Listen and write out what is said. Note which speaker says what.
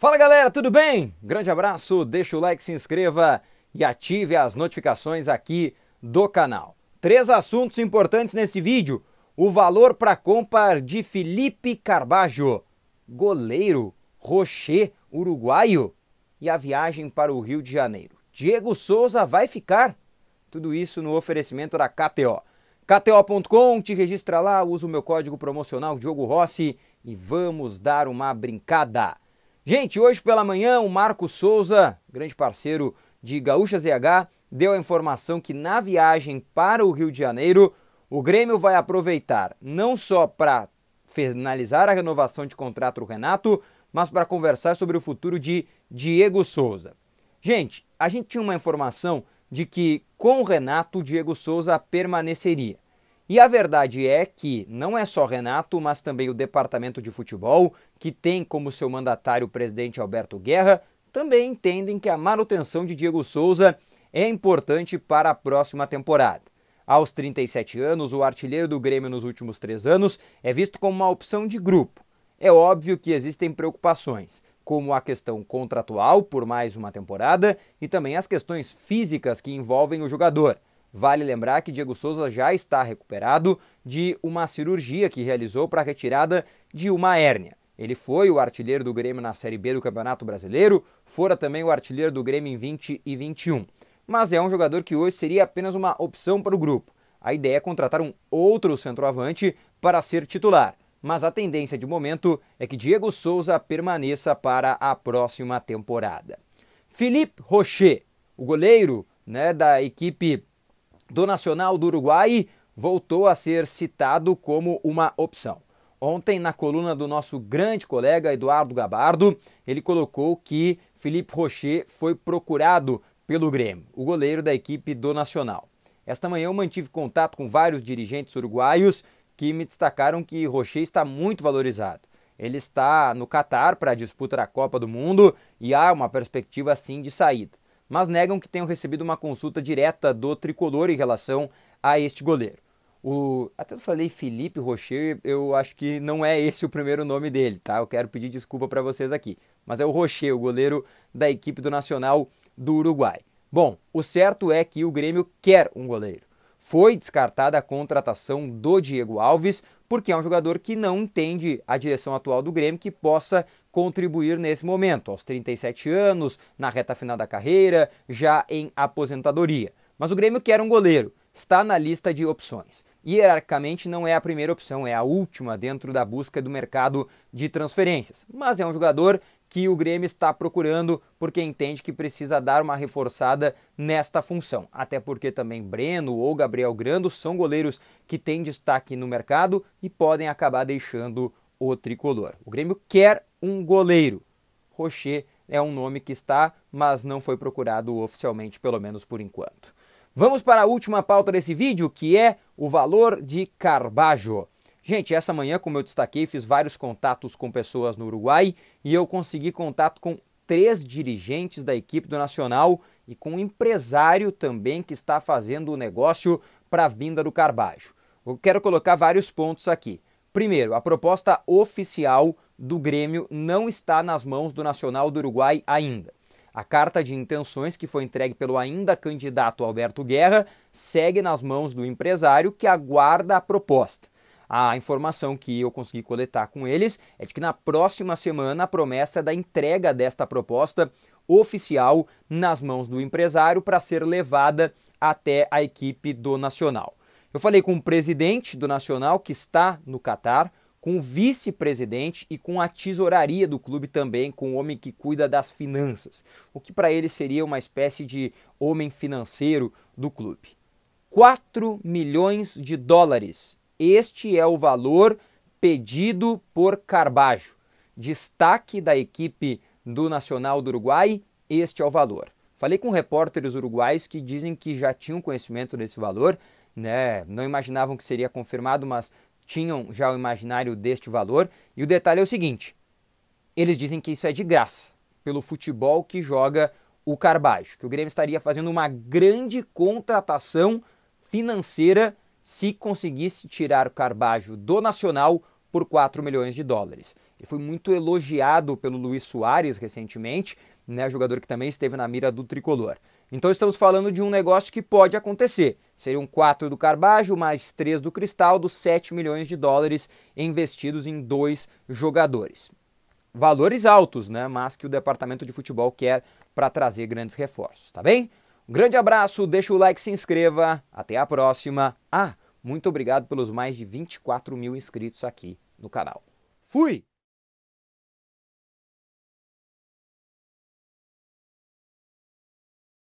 Speaker 1: Fala galera, tudo bem? Grande abraço, deixa o like, se inscreva e ative as notificações aqui do canal. Três assuntos importantes nesse vídeo. O valor para compra de Felipe Carbajo, goleiro Rocher uruguaio e a viagem para o Rio de Janeiro. Diego Souza vai ficar? Tudo isso no oferecimento da KTO. KTO.com, te registra lá, usa o meu código promocional Diogo Rossi e vamos dar uma brincada. Gente, hoje pela manhã o Marco Souza, grande parceiro de Gaúcha ZH, deu a informação que na viagem para o Rio de Janeiro, o Grêmio vai aproveitar não só para finalizar a renovação de contrato do Renato, mas para conversar sobre o futuro de Diego Souza. Gente, a gente tinha uma informação de que com o Renato, Diego Souza permaneceria. E a verdade é que não é só Renato, mas também o departamento de futebol, que tem como seu mandatário o presidente Alberto Guerra, também entendem que a manutenção de Diego Souza é importante para a próxima temporada. Aos 37 anos, o artilheiro do Grêmio nos últimos três anos é visto como uma opção de grupo. É óbvio que existem preocupações, como a questão contratual por mais uma temporada e também as questões físicas que envolvem o jogador. Vale lembrar que Diego Souza já está recuperado de uma cirurgia que realizou para a retirada de uma hérnia. Ele foi o artilheiro do Grêmio na Série B do Campeonato Brasileiro, fora também o artilheiro do Grêmio em 20 e 21. Mas é um jogador que hoje seria apenas uma opção para o grupo. A ideia é contratar um outro centroavante para ser titular, mas a tendência de momento é que Diego Souza permaneça para a próxima temporada. Felipe Rocher, o goleiro né, da equipe do Nacional do Uruguai voltou a ser citado como uma opção. Ontem, na coluna do nosso grande colega Eduardo Gabardo, ele colocou que Felipe Rocher foi procurado pelo Grêmio, o goleiro da equipe do Nacional. Esta manhã eu mantive contato com vários dirigentes uruguaios que me destacaram que Rocher está muito valorizado. Ele está no Catar para a disputa da Copa do Mundo e há uma perspectiva sim de saída mas negam que tenham recebido uma consulta direta do tricolor em relação a este goleiro. O, até eu falei Felipe Rocher, eu acho que não é esse o primeiro nome dele, tá? Eu quero pedir desculpa para vocês aqui. Mas é o Rocher, o goleiro da equipe do Nacional do Uruguai. Bom, o certo é que o Grêmio quer um goleiro. Foi descartada a contratação do Diego Alves, porque é um jogador que não entende a direção atual do Grêmio que possa contribuir nesse momento, aos 37 anos, na reta final da carreira, já em aposentadoria. Mas o Grêmio quer um goleiro, está na lista de opções. Hierarquicamente não é a primeira opção, é a última dentro da busca do mercado de transferências, mas é um jogador que o Grêmio está procurando, porque entende que precisa dar uma reforçada nesta função. Até porque também Breno ou Gabriel Grando são goleiros que têm destaque no mercado e podem acabar deixando o tricolor. O Grêmio quer um goleiro. Rocher é um nome que está, mas não foi procurado oficialmente, pelo menos por enquanto. Vamos para a última pauta desse vídeo, que é o valor de Carbajo. Gente, essa manhã, como eu destaquei, fiz vários contatos com pessoas no Uruguai e eu consegui contato com três dirigentes da equipe do Nacional e com um empresário também que está fazendo o negócio para a vinda do Carbajo. Eu quero colocar vários pontos aqui. Primeiro, a proposta oficial do Grêmio não está nas mãos do Nacional do Uruguai ainda. A carta de intenções que foi entregue pelo ainda candidato Alberto Guerra segue nas mãos do empresário que aguarda a proposta. A informação que eu consegui coletar com eles é de que na próxima semana a promessa é da entrega desta proposta oficial nas mãos do empresário para ser levada até a equipe do Nacional. Eu falei com o presidente do Nacional, que está no Catar, com o vice-presidente e com a tesouraria do clube também, com o homem que cuida das finanças, o que para ele seria uma espécie de homem financeiro do clube. 4 milhões de dólares este é o valor pedido por Carbajo. Destaque da equipe do Nacional do Uruguai, este é o valor. Falei com repórteres uruguais que dizem que já tinham conhecimento desse valor, né? Não imaginavam que seria confirmado, mas tinham já o imaginário deste valor. E o detalhe é o seguinte: eles dizem que isso é de graça, pelo futebol que joga o Carbajo, que o Grêmio estaria fazendo uma grande contratação financeira se conseguisse tirar o Carbajo do Nacional por 4 milhões de dólares. e foi muito elogiado pelo Luiz Soares recentemente, né, jogador que também esteve na mira do tricolor. Então estamos falando de um negócio que pode acontecer. Seriam 4 do Carbajo mais 3 do Cristaldo, 7 milhões de dólares investidos em dois jogadores. Valores altos, né, mas que o departamento de futebol quer para trazer grandes reforços, tá bem? grande abraço, deixa o like, se inscreva, até a próxima. Ah, muito obrigado pelos mais de 24 mil inscritos aqui no canal. Fui!